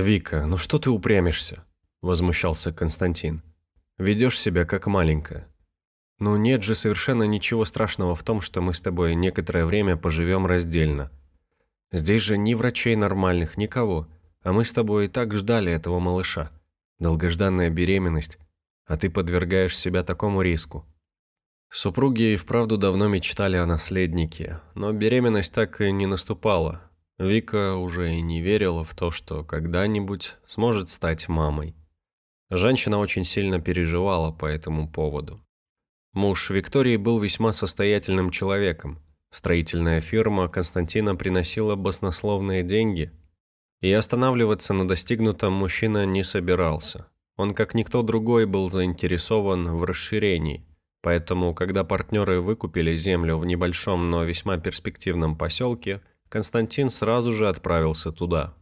«Вика, ну что ты упрямишься?» – возмущался Константин. «Ведешь себя как маленькая». «Ну нет же совершенно ничего страшного в том, что мы с тобой некоторое время поживем раздельно. Здесь же ни врачей нормальных, никого, а мы с тобой и так ждали этого малыша. Долгожданная беременность, а ты подвергаешь себя такому риску». Супруги и вправду давно мечтали о наследнике, но беременность так и не наступала, Вика уже и не верила в то, что когда-нибудь сможет стать мамой. Женщина очень сильно переживала по этому поводу. Муж Виктории был весьма состоятельным человеком. Строительная фирма Константина приносила баснословные деньги, и останавливаться на достигнутом мужчина не собирался. Он, как никто другой, был заинтересован в расширении, поэтому, когда партнеры выкупили землю в небольшом, но весьма перспективном поселке, Константин сразу же отправился туда.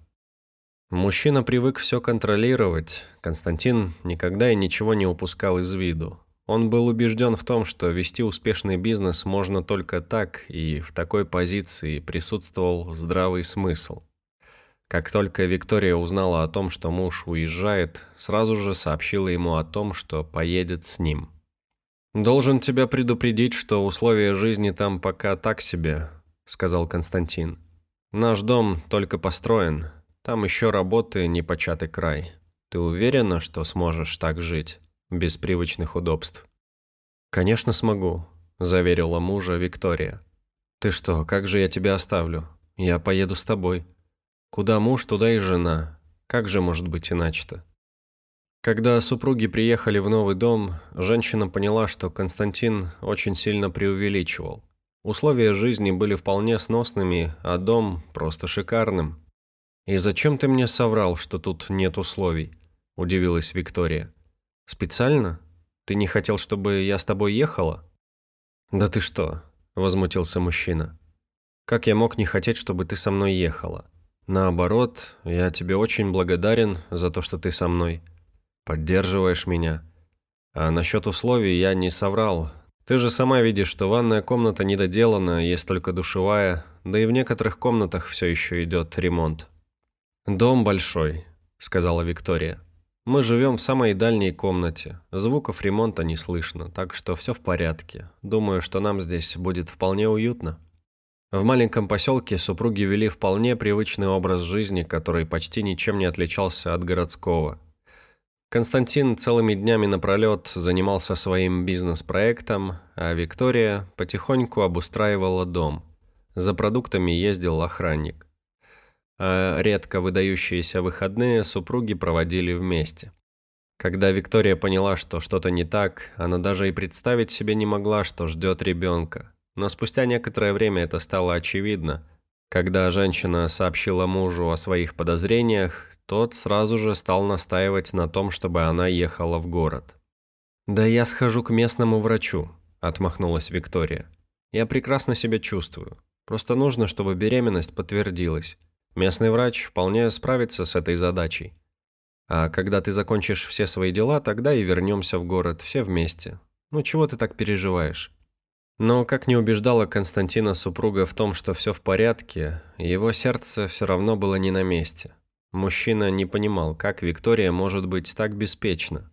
Мужчина привык все контролировать, Константин никогда и ничего не упускал из виду. Он был убежден в том, что вести успешный бизнес можно только так, и в такой позиции присутствовал здравый смысл. Как только Виктория узнала о том, что муж уезжает, сразу же сообщила ему о том, что поедет с ним. «Должен тебя предупредить, что условия жизни там пока так себе сказал Константин. «Наш дом только построен. Там еще работы непочатый край. Ты уверена, что сможешь так жить, без привычных удобств?» «Конечно смогу», – заверила мужа Виктория. «Ты что, как же я тебя оставлю? Я поеду с тобой. Куда муж, туда и жена. Как же может быть иначе-то?» Когда супруги приехали в новый дом, женщина поняла, что Константин очень сильно преувеличивал. Условия жизни были вполне сносными, а дом просто шикарным. «И зачем ты мне соврал, что тут нет условий?» – удивилась Виктория. «Специально? Ты не хотел, чтобы я с тобой ехала?» «Да ты что?» – возмутился мужчина. «Как я мог не хотеть, чтобы ты со мной ехала? Наоборот, я тебе очень благодарен за то, что ты со мной. Поддерживаешь меня. А насчет условий я не соврал, ты же сама видишь, что ванная комната недоделана, есть только душевая, да и в некоторых комнатах все еще идет ремонт. «Дом большой», — сказала Виктория. «Мы живем в самой дальней комнате. Звуков ремонта не слышно, так что все в порядке. Думаю, что нам здесь будет вполне уютно». В маленьком поселке супруги вели вполне привычный образ жизни, который почти ничем не отличался от городского. Константин целыми днями напролет занимался своим бизнес-проектом, а Виктория потихоньку обустраивала дом. За продуктами ездил охранник. А редко выдающиеся выходные супруги проводили вместе. Когда Виктория поняла, что что-то не так, она даже и представить себе не могла, что ждет ребенка. Но спустя некоторое время это стало очевидно – когда женщина сообщила мужу о своих подозрениях, тот сразу же стал настаивать на том, чтобы она ехала в город. «Да я схожу к местному врачу», – отмахнулась Виктория. «Я прекрасно себя чувствую. Просто нужно, чтобы беременность подтвердилась. Местный врач вполне справится с этой задачей. А когда ты закончишь все свои дела, тогда и вернемся в город все вместе. Ну чего ты так переживаешь?» Но как не убеждала Константина супруга в том, что все в порядке, его сердце все равно было не на месте. Мужчина не понимал, как Виктория может быть так беспечна.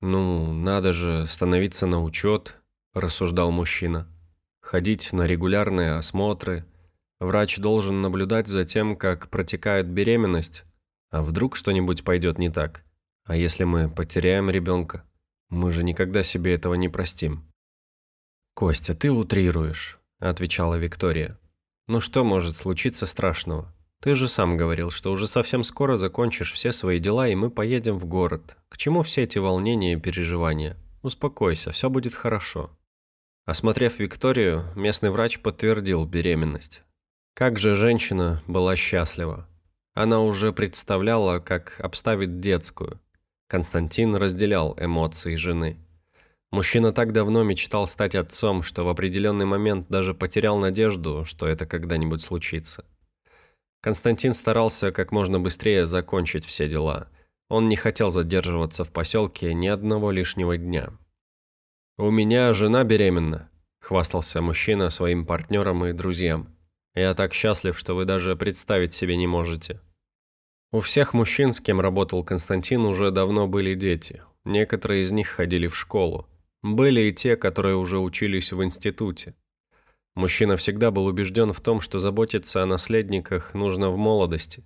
«Ну, надо же становиться на учет», – рассуждал мужчина. «Ходить на регулярные осмотры. Врач должен наблюдать за тем, как протекает беременность. А вдруг что-нибудь пойдет не так? А если мы потеряем ребенка? Мы же никогда себе этого не простим». «Костя, ты утрируешь», – отвечала Виктория. «Ну что может случиться страшного? Ты же сам говорил, что уже совсем скоро закончишь все свои дела, и мы поедем в город. К чему все эти волнения и переживания? Успокойся, все будет хорошо». Осмотрев Викторию, местный врач подтвердил беременность. Как же женщина была счастлива. Она уже представляла, как обставит детскую. Константин разделял эмоции жены. Мужчина так давно мечтал стать отцом, что в определенный момент даже потерял надежду, что это когда-нибудь случится. Константин старался как можно быстрее закончить все дела. Он не хотел задерживаться в поселке ни одного лишнего дня. «У меня жена беременна», – хвастался мужчина своим партнерам и друзьям. «Я так счастлив, что вы даже представить себе не можете». У всех мужчин, с кем работал Константин, уже давно были дети. Некоторые из них ходили в школу. Были и те, которые уже учились в институте. Мужчина всегда был убежден в том, что заботиться о наследниках нужно в молодости.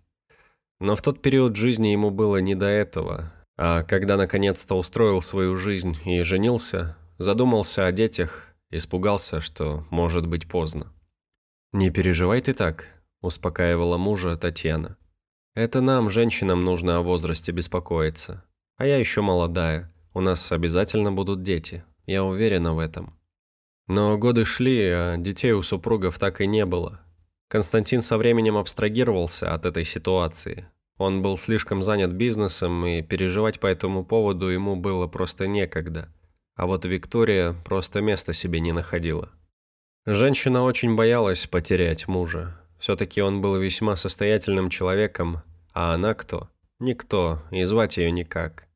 Но в тот период жизни ему было не до этого, а когда наконец-то устроил свою жизнь и женился, задумался о детях, испугался, что может быть поздно. «Не переживай ты так», – успокаивала мужа Татьяна. «Это нам, женщинам, нужно о возрасте беспокоиться. А я еще молодая. У нас обязательно будут дети, я уверена в этом. Но годы шли, а детей у супругов так и не было. Константин со временем абстрагировался от этой ситуации. Он был слишком занят бизнесом, и переживать по этому поводу ему было просто некогда. А вот Виктория просто места себе не находила. Женщина очень боялась потерять мужа. Все-таки он был весьма состоятельным человеком, а она кто? Никто, и звать ее никак.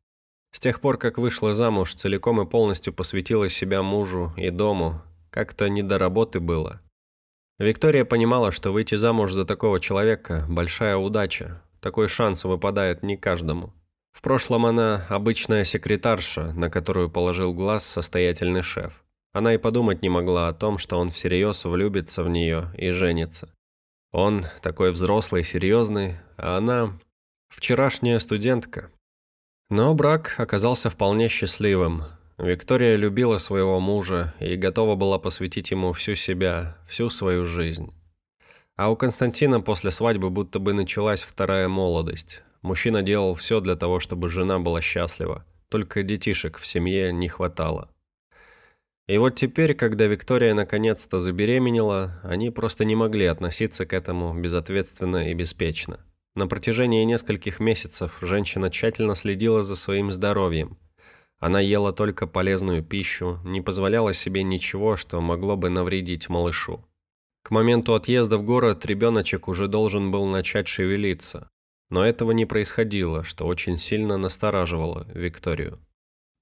С тех пор, как вышла замуж, целиком и полностью посвятила себя мужу и дому. Как-то не до работы было. Виктория понимала, что выйти замуж за такого человека – большая удача. Такой шанс выпадает не каждому. В прошлом она обычная секретарша, на которую положил глаз состоятельный шеф. Она и подумать не могла о том, что он всерьез влюбится в нее и женится. Он такой взрослый, серьезный, а она – вчерашняя студентка – но брак оказался вполне счастливым. Виктория любила своего мужа и готова была посвятить ему всю себя, всю свою жизнь. А у Константина после свадьбы будто бы началась вторая молодость. Мужчина делал все для того, чтобы жена была счастлива. Только детишек в семье не хватало. И вот теперь, когда Виктория наконец-то забеременела, они просто не могли относиться к этому безответственно и беспечно. На протяжении нескольких месяцев женщина тщательно следила за своим здоровьем. Она ела только полезную пищу, не позволяла себе ничего, что могло бы навредить малышу. К моменту отъезда в город ребеночек уже должен был начать шевелиться, но этого не происходило, что очень сильно настораживало Викторию.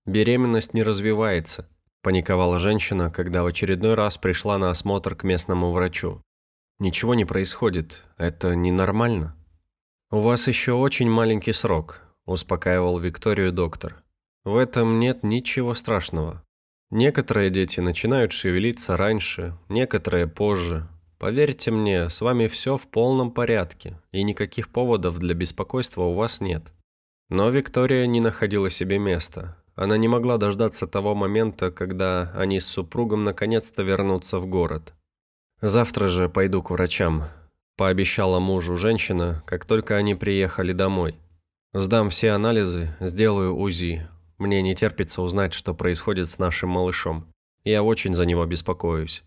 «Беременность не развивается», – паниковала женщина, когда в очередной раз пришла на осмотр к местному врачу. «Ничего не происходит. Это ненормально». «У вас еще очень маленький срок», – успокаивал Викторию доктор. «В этом нет ничего страшного. Некоторые дети начинают шевелиться раньше, некоторые позже. Поверьте мне, с вами все в полном порядке, и никаких поводов для беспокойства у вас нет». Но Виктория не находила себе места. Она не могла дождаться того момента, когда они с супругом наконец-то вернутся в город. «Завтра же пойду к врачам», Пообещала мужу женщина, как только они приехали домой. «Сдам все анализы, сделаю УЗИ. Мне не терпится узнать, что происходит с нашим малышом. Я очень за него беспокоюсь».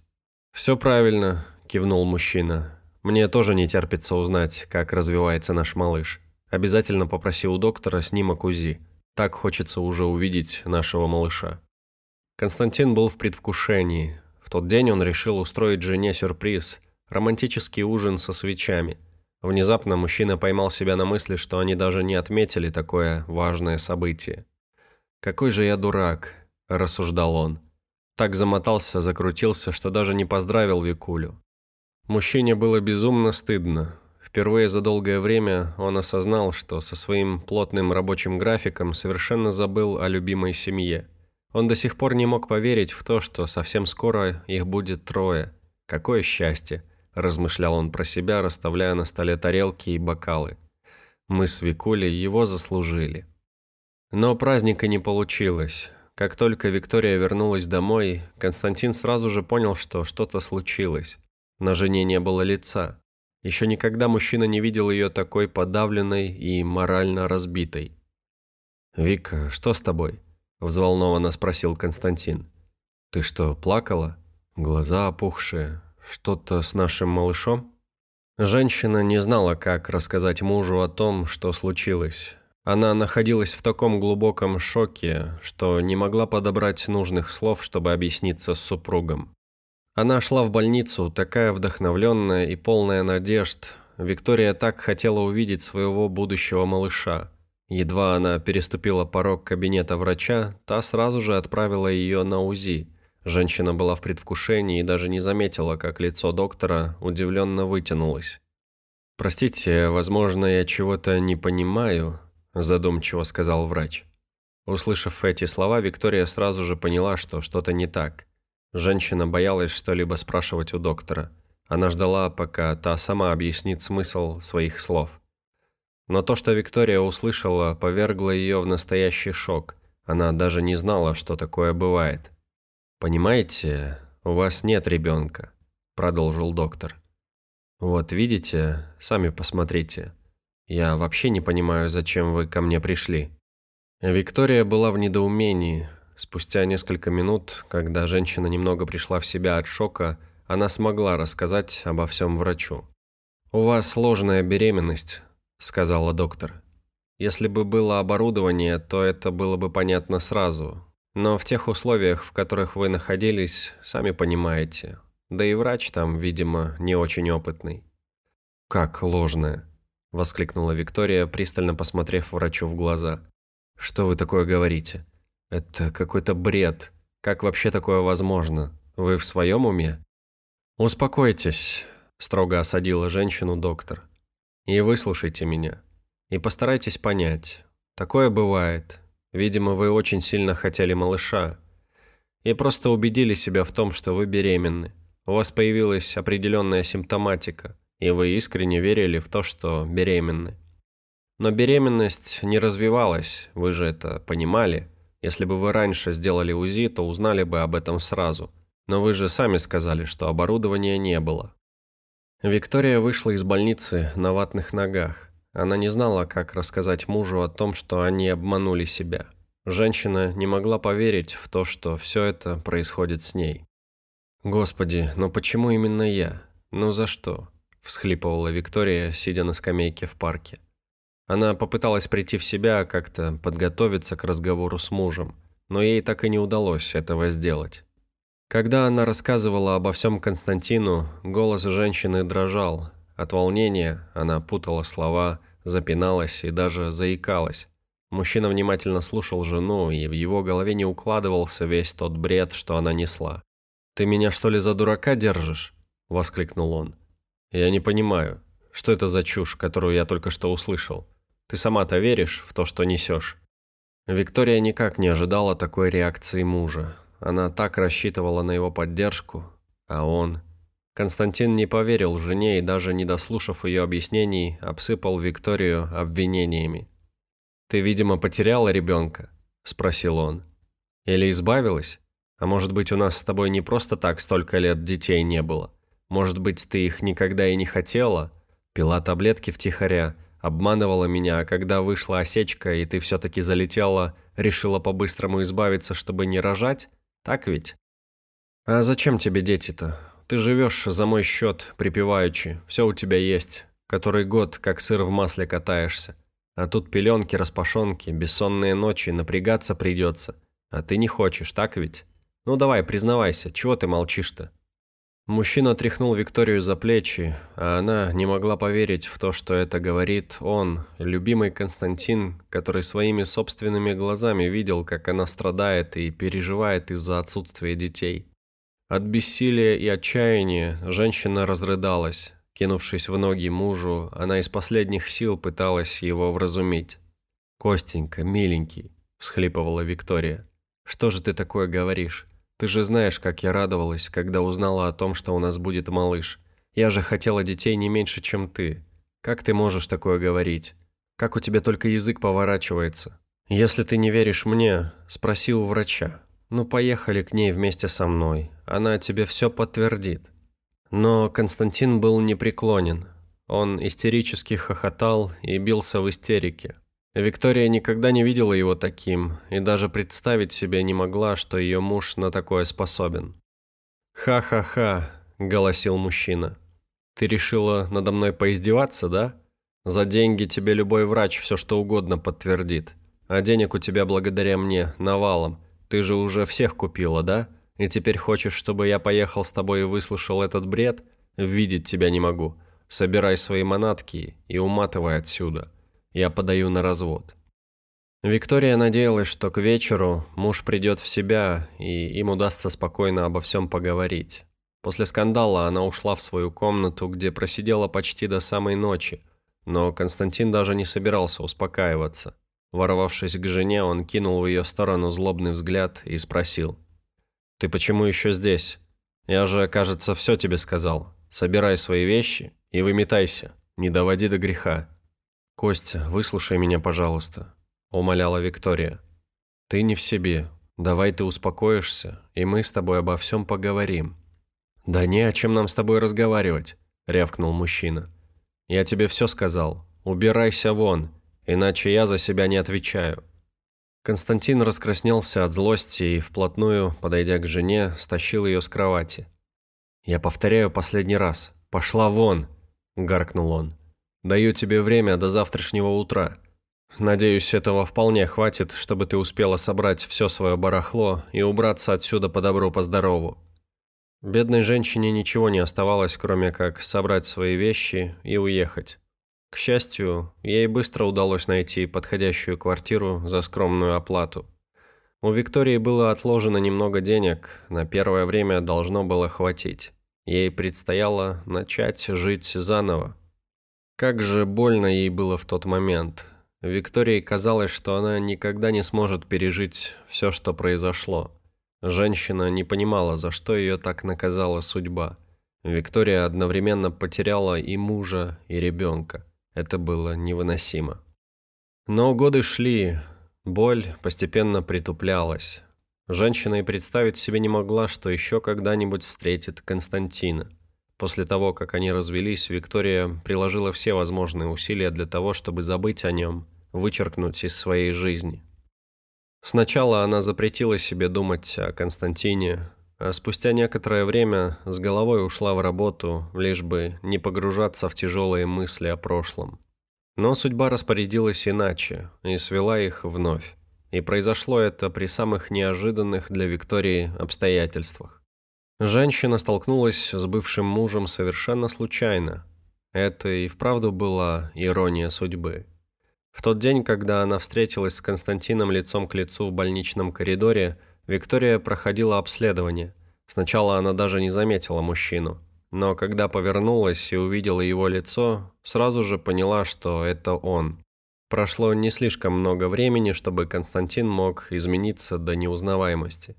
«Все правильно», – кивнул мужчина. «Мне тоже не терпится узнать, как развивается наш малыш. Обязательно попроси у доктора снимок УЗИ. Так хочется уже увидеть нашего малыша». Константин был в предвкушении. В тот день он решил устроить жене сюрприз – Романтический ужин со свечами. Внезапно мужчина поймал себя на мысли, что они даже не отметили такое важное событие. «Какой же я дурак», – рассуждал он. Так замотался, закрутился, что даже не поздравил Викулю. Мужчине было безумно стыдно. Впервые за долгое время он осознал, что со своим плотным рабочим графиком совершенно забыл о любимой семье. Он до сих пор не мог поверить в то, что совсем скоро их будет трое. Какое счастье! размышлял он про себя, расставляя на столе тарелки и бокалы. Мы с Викулей его заслужили. Но праздника не получилось. Как только Виктория вернулась домой, Константин сразу же понял, что что-то случилось. На жене не было лица. Еще никогда мужчина не видел ее такой подавленной и морально разбитой. «Вика, что с тобой?» – взволнованно спросил Константин. «Ты что, плакала? Глаза опухшие, что-то с нашим малышом? Женщина не знала, как рассказать мужу о том, что случилось. Она находилась в таком глубоком шоке, что не могла подобрать нужных слов, чтобы объясниться с супругом. Она шла в больницу, такая вдохновленная и полная надежд. Виктория так хотела увидеть своего будущего малыша. Едва она переступила порог кабинета врача, та сразу же отправила ее на УЗИ – Женщина была в предвкушении и даже не заметила, как лицо доктора удивленно вытянулось. «Простите, возможно, я чего-то не понимаю», – задумчиво сказал врач. Услышав эти слова, Виктория сразу же поняла, что что-то не так. Женщина боялась что-либо спрашивать у доктора. Она ждала, пока та сама объяснит смысл своих слов. Но то, что Виктория услышала, повергло ее в настоящий шок. Она даже не знала, что такое бывает – «Понимаете, у вас нет ребенка», – продолжил доктор. «Вот видите, сами посмотрите. Я вообще не понимаю, зачем вы ко мне пришли». Виктория была в недоумении. Спустя несколько минут, когда женщина немного пришла в себя от шока, она смогла рассказать обо всем врачу. «У вас сложная беременность», – сказала доктор. «Если бы было оборудование, то это было бы понятно сразу, но в тех условиях, в которых вы находились, сами понимаете. Да и врач там, видимо, не очень опытный. «Как ложное?» – воскликнула Виктория, пристально посмотрев врачу в глаза. «Что вы такое говорите? Это какой-то бред. Как вообще такое возможно? Вы в своем уме?» «Успокойтесь», – строго осадила женщину доктор. «И выслушайте меня. И постарайтесь понять. Такое бывает. Видимо, вы очень сильно хотели малыша. И просто убедили себя в том, что вы беременны. У вас появилась определенная симптоматика, и вы искренне верили в то, что беременны. Но беременность не развивалась, вы же это понимали. Если бы вы раньше сделали УЗИ, то узнали бы об этом сразу. Но вы же сами сказали, что оборудования не было. Виктория вышла из больницы на ватных ногах. Она не знала, как рассказать мужу о том, что они обманули себя. Женщина не могла поверить в то, что все это происходит с ней. «Господи, но почему именно я? Ну за что?» – всхлипывала Виктория, сидя на скамейке в парке. Она попыталась прийти в себя, как-то подготовиться к разговору с мужем, но ей так и не удалось этого сделать. Когда она рассказывала обо всем Константину, голос женщины дрожал. От волнения она путала слова, запиналась и даже заикалась. Мужчина внимательно слушал жену, и в его голове не укладывался весь тот бред, что она несла. «Ты меня что ли за дурака держишь?» – воскликнул он. «Я не понимаю, что это за чушь, которую я только что услышал? Ты сама-то веришь в то, что несешь?» Виктория никак не ожидала такой реакции мужа. Она так рассчитывала на его поддержку, а он... Константин не поверил жене и даже не дослушав ее объяснений, обсыпал Викторию обвинениями. «Ты, видимо, потеряла ребенка?» – спросил он. «Или избавилась? А может быть, у нас с тобой не просто так столько лет детей не было? Может быть, ты их никогда и не хотела? Пила таблетки втихаря, обманывала меня, а когда вышла осечка и ты все-таки залетела, решила по-быстрому избавиться, чтобы не рожать? Так ведь?» «А зачем тебе дети-то? Ты живешь за мой счет, припеваючи, все у тебя есть. Который год, как сыр в масле катаешься. А тут пеленки, распашонки, бессонные ночи, напрягаться придется. А ты не хочешь, так ведь? Ну давай, признавайся, чего ты молчишь-то? Мужчина тряхнул Викторию за плечи, а она не могла поверить в то, что это говорит он, любимый Константин, который своими собственными глазами видел, как она страдает и переживает из-за отсутствия детей. От бессилия и отчаяния женщина разрыдалась. Кинувшись в ноги мужу, она из последних сил пыталась его вразумить. «Костенька, миленький», – всхлипывала Виктория, – «что же ты такое говоришь? Ты же знаешь, как я радовалась, когда узнала о том, что у нас будет малыш. Я же хотела детей не меньше, чем ты. Как ты можешь такое говорить? Как у тебя только язык поворачивается? Если ты не веришь мне, спроси у врача. Ну, поехали к ней вместе со мной. Она тебе все подтвердит». Но Константин был непреклонен. Он истерически хохотал и бился в истерике. Виктория никогда не видела его таким и даже представить себе не могла, что ее муж на такое способен. «Ха-ха-ха», – голосил мужчина. «Ты решила надо мной поиздеваться, да? За деньги тебе любой врач все что угодно подтвердит. А денег у тебя благодаря мне навалом. Ты же уже всех купила, да? И теперь хочешь, чтобы я поехал с тобой и выслушал этот бред? Видеть тебя не могу. Собирай свои манатки и уматывай отсюда. Я подаю на развод». Виктория надеялась, что к вечеру муж придет в себя и им удастся спокойно обо всем поговорить. После скандала она ушла в свою комнату, где просидела почти до самой ночи, но Константин даже не собирался успокаиваться. Воровавшись к жене, он кинул в ее сторону злобный взгляд и спросил. «Ты почему еще здесь? Я же, кажется, все тебе сказал. Собирай свои вещи и выметайся, не доводи до греха». «Костя, выслушай меня, пожалуйста», – умоляла Виктория. «Ты не в себе. Давай ты успокоишься, и мы с тобой обо всем поговорим». «Да не о чем нам с тобой разговаривать», – рявкнул мужчина. «Я тебе все сказал. Убирайся вон иначе я за себя не отвечаю». Константин раскраснелся от злости и, вплотную, подойдя к жене, стащил ее с кровати. «Я повторяю последний раз. Пошла вон!» – гаркнул он. «Даю тебе время до завтрашнего утра. Надеюсь, этого вполне хватит, чтобы ты успела собрать все свое барахло и убраться отсюда по добру, по Бедной женщине ничего не оставалось, кроме как собрать свои вещи и уехать. К счастью, ей быстро удалось найти подходящую квартиру за скромную оплату. У Виктории было отложено немного денег, на первое время должно было хватить. Ей предстояло начать жить заново. Как же больно ей было в тот момент. Виктории казалось, что она никогда не сможет пережить все, что произошло. Женщина не понимала, за что ее так наказала судьба. Виктория одновременно потеряла и мужа, и ребенка. Это было невыносимо. Но годы шли, боль постепенно притуплялась. Женщина и представить себе не могла, что еще когда-нибудь встретит Константина. После того, как они развелись, Виктория приложила все возможные усилия для того, чтобы забыть о нем, вычеркнуть из своей жизни. Сначала она запретила себе думать о Константине, а спустя некоторое время с головой ушла в работу, лишь бы не погружаться в тяжелые мысли о прошлом. Но судьба распорядилась иначе и свела их вновь. И произошло это при самых неожиданных для Виктории обстоятельствах. Женщина столкнулась с бывшим мужем совершенно случайно. Это и вправду была ирония судьбы. В тот день, когда она встретилась с Константином лицом к лицу в больничном коридоре, Виктория проходила обследование. Сначала она даже не заметила мужчину. Но когда повернулась и увидела его лицо, сразу же поняла, что это он. Прошло не слишком много времени, чтобы Константин мог измениться до неузнаваемости.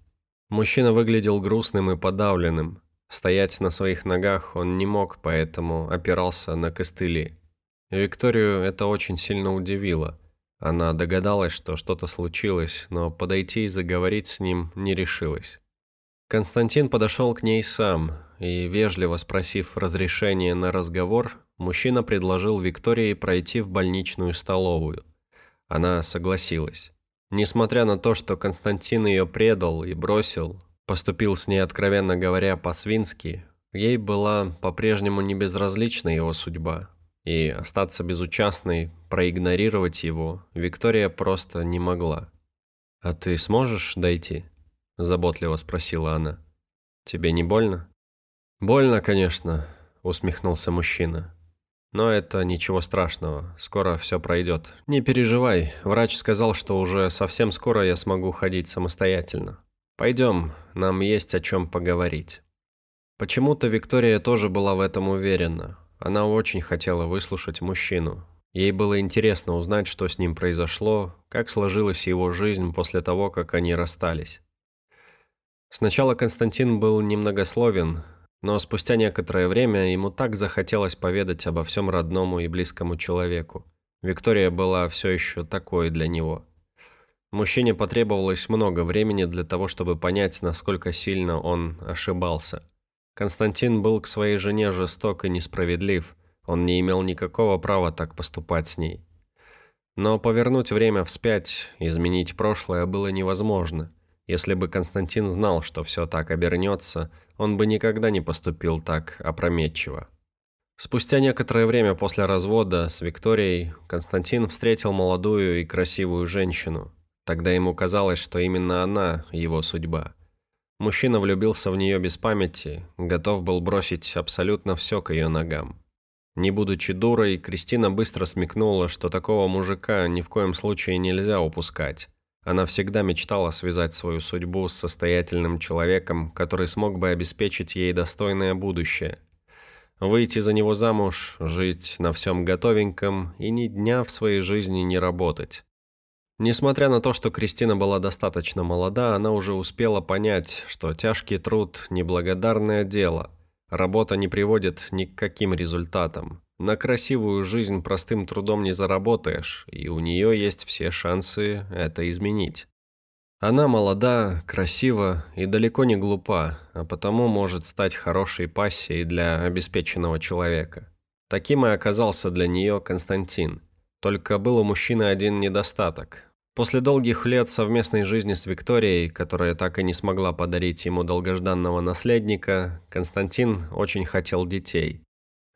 Мужчина выглядел грустным и подавленным. Стоять на своих ногах он не мог, поэтому опирался на костыли. Викторию это очень сильно удивило – она догадалась, что что-то случилось, но подойти и заговорить с ним не решилась. Константин подошел к ней сам, и, вежливо спросив разрешения на разговор, мужчина предложил Виктории пройти в больничную столовую. Она согласилась. Несмотря на то, что Константин ее предал и бросил, поступил с ней, откровенно говоря, по-свински, ей была по-прежнему не безразлична его судьба и остаться безучастной, проигнорировать его, Виктория просто не могла. «А ты сможешь дойти?» – заботливо спросила она. «Тебе не больно?» «Больно, конечно», – усмехнулся мужчина. «Но это ничего страшного, скоро все пройдет. Не переживай, врач сказал, что уже совсем скоро я смогу ходить самостоятельно. Пойдем, нам есть о чем поговорить». Почему-то Виктория тоже была в этом уверена. Она очень хотела выслушать мужчину. Ей было интересно узнать, что с ним произошло, как сложилась его жизнь после того, как они расстались. Сначала Константин был немногословен, но спустя некоторое время ему так захотелось поведать обо всем родному и близкому человеку. Виктория была все еще такой для него. Мужчине потребовалось много времени для того, чтобы понять, насколько сильно он ошибался – Константин был к своей жене жесток и несправедлив. Он не имел никакого права так поступать с ней. Но повернуть время вспять, изменить прошлое было невозможно. Если бы Константин знал, что все так обернется, он бы никогда не поступил так опрометчиво. Спустя некоторое время после развода с Викторией Константин встретил молодую и красивую женщину. Тогда ему казалось, что именно она – его судьба. Мужчина влюбился в нее без памяти, готов был бросить абсолютно все к ее ногам. Не будучи дурой, Кристина быстро смекнула, что такого мужика ни в коем случае нельзя упускать. Она всегда мечтала связать свою судьбу с состоятельным человеком, который смог бы обеспечить ей достойное будущее. Выйти за него замуж, жить на всем готовеньком и ни дня в своей жизни не работать. Несмотря на то, что Кристина была достаточно молода, она уже успела понять, что тяжкий труд – неблагодарное дело. Работа не приводит ни к каким результатам. На красивую жизнь простым трудом не заработаешь, и у нее есть все шансы это изменить. Она молода, красива и далеко не глупа, а потому может стать хорошей пассией для обеспеченного человека. Таким и оказался для нее Константин. Только был у мужчины один недостаток. После долгих лет совместной жизни с Викторией, которая так и не смогла подарить ему долгожданного наследника, Константин очень хотел детей.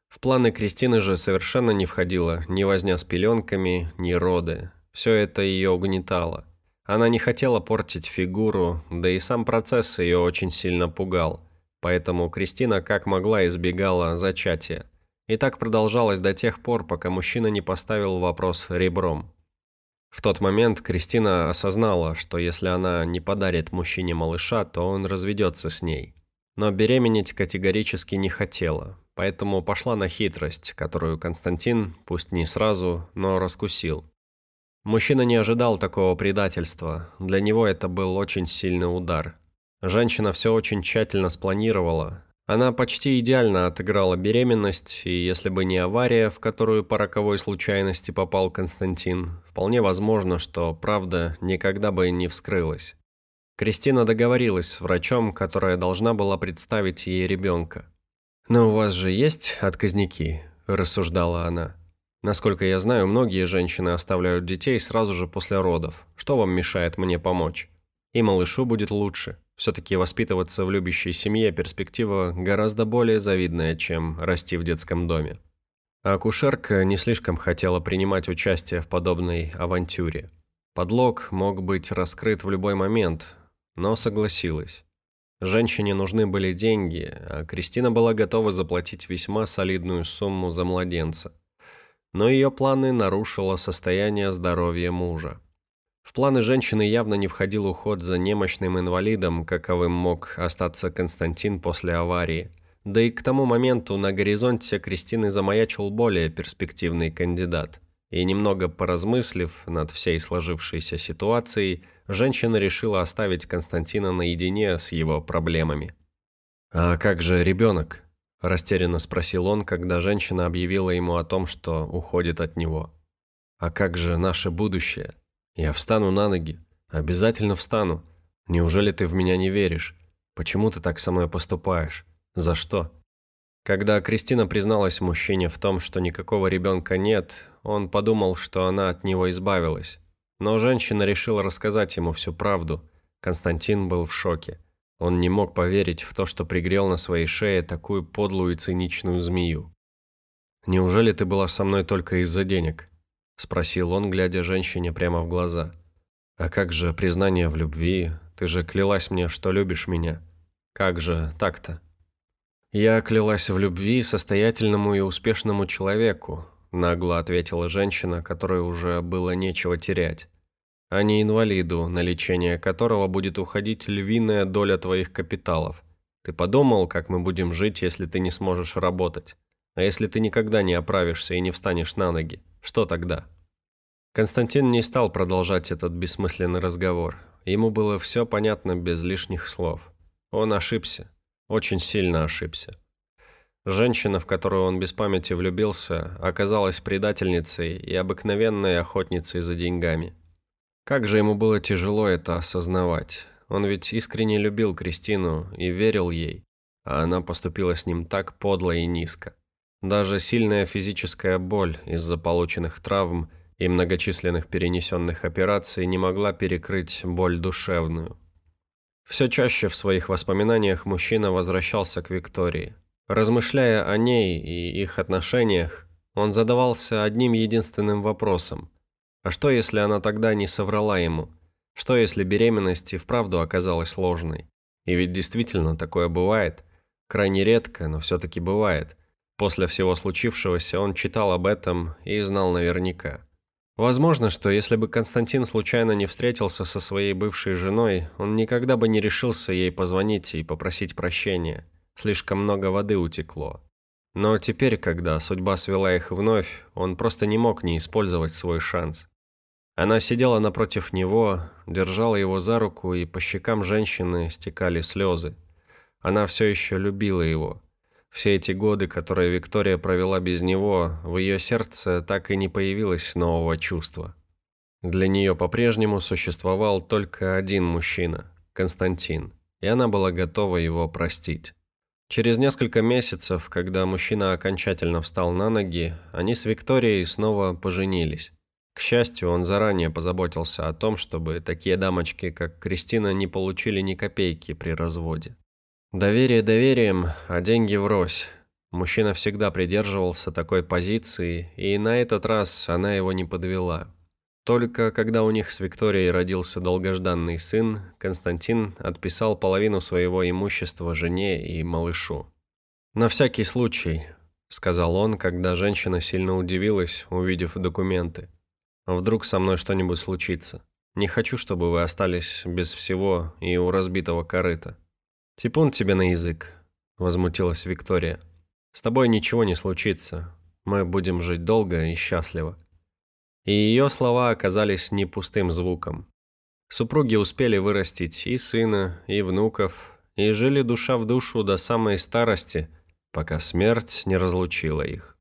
В планы Кристины же совершенно не входило ни возня с пеленками, ни роды. Все это ее угнетало. Она не хотела портить фигуру, да и сам процесс ее очень сильно пугал. Поэтому Кристина как могла избегала зачатия. И так продолжалось до тех пор, пока мужчина не поставил вопрос ребром. В тот момент Кристина осознала, что если она не подарит мужчине малыша, то он разведется с ней. Но беременеть категорически не хотела, поэтому пошла на хитрость, которую Константин, пусть не сразу, но раскусил. Мужчина не ожидал такого предательства, для него это был очень сильный удар. Женщина все очень тщательно спланировала, она почти идеально отыграла беременность, и если бы не авария, в которую по роковой случайности попал Константин, вполне возможно, что правда никогда бы не вскрылась. Кристина договорилась с врачом, которая должна была представить ей ребенка. «Но у вас же есть отказники?» – рассуждала она. «Насколько я знаю, многие женщины оставляют детей сразу же после родов. Что вам мешает мне помочь? И малышу будет лучше». Все-таки воспитываться в любящей семье перспектива гораздо более завидная, чем расти в детском доме. А акушерка не слишком хотела принимать участие в подобной авантюре. Подлог мог быть раскрыт в любой момент, но согласилась. Женщине нужны были деньги, а Кристина была готова заплатить весьма солидную сумму за младенца. Но ее планы нарушило состояние здоровья мужа. В планы женщины явно не входил уход за немощным инвалидом, каковым мог остаться Константин после аварии. Да и к тому моменту на горизонте Кристины замаячил более перспективный кандидат. И немного поразмыслив над всей сложившейся ситуацией, женщина решила оставить Константина наедине с его проблемами. «А как же ребенок?» – растерянно спросил он, когда женщина объявила ему о том, что уходит от него. «А как же наше будущее?» Я встану на ноги. Обязательно встану. Неужели ты в меня не веришь? Почему ты так со мной поступаешь? За что?» Когда Кристина призналась мужчине в том, что никакого ребенка нет, он подумал, что она от него избавилась. Но женщина решила рассказать ему всю правду. Константин был в шоке. Он не мог поверить в то, что пригрел на своей шее такую подлую и циничную змею. «Неужели ты была со мной только из-за денег?» – спросил он, глядя женщине прямо в глаза. «А как же признание в любви? Ты же клялась мне, что любишь меня. Как же так-то?» «Я клялась в любви состоятельному и успешному человеку», – нагло ответила женщина, которой уже было нечего терять, «а не инвалиду, на лечение которого будет уходить львиная доля твоих капиталов. Ты подумал, как мы будем жить, если ты не сможешь работать?» А если ты никогда не оправишься и не встанешь на ноги, что тогда? Константин не стал продолжать этот бессмысленный разговор. Ему было все понятно без лишних слов. Он ошибся. Очень сильно ошибся. Женщина, в которую он без памяти влюбился, оказалась предательницей и обыкновенной охотницей за деньгами. Как же ему было тяжело это осознавать. Он ведь искренне любил Кристину и верил ей, а она поступила с ним так подло и низко. Даже сильная физическая боль из-за полученных травм и многочисленных перенесенных операций не могла перекрыть боль душевную. Все чаще в своих воспоминаниях мужчина возвращался к Виктории. Размышляя о ней и их отношениях, он задавался одним единственным вопросом. А что, если она тогда не соврала ему? Что, если беременность и вправду оказалась ложной? И ведь действительно такое бывает. Крайне редко, но все-таки бывает. После всего случившегося он читал об этом и знал наверняка. Возможно, что если бы Константин случайно не встретился со своей бывшей женой, он никогда бы не решился ей позвонить и попросить прощения. Слишком много воды утекло. Но теперь, когда судьба свела их вновь, он просто не мог не использовать свой шанс. Она сидела напротив него, держала его за руку, и по щекам женщины стекали слезы. Она все еще любила его. Все эти годы, которые Виктория провела без него, в ее сердце так и не появилось нового чувства. Для нее по-прежнему существовал только один мужчина – Константин, и она была готова его простить. Через несколько месяцев, когда мужчина окончательно встал на ноги, они с Викторией снова поженились. К счастью, он заранее позаботился о том, чтобы такие дамочки, как Кристина, не получили ни копейки при разводе. Доверие доверием, а деньги врозь. Мужчина всегда придерживался такой позиции, и на этот раз она его не подвела. Только когда у них с Викторией родился долгожданный сын, Константин отписал половину своего имущества жене и малышу. «На всякий случай», – сказал он, когда женщина сильно удивилась, увидев документы. «Вдруг со мной что-нибудь случится. Не хочу, чтобы вы остались без всего и у разбитого корыта». «Типун тебе на язык», — возмутилась Виктория. «С тобой ничего не случится. Мы будем жить долго и счастливо». И ее слова оказались не пустым звуком. Супруги успели вырастить и сына, и внуков, и жили душа в душу до самой старости, пока смерть не разлучила их.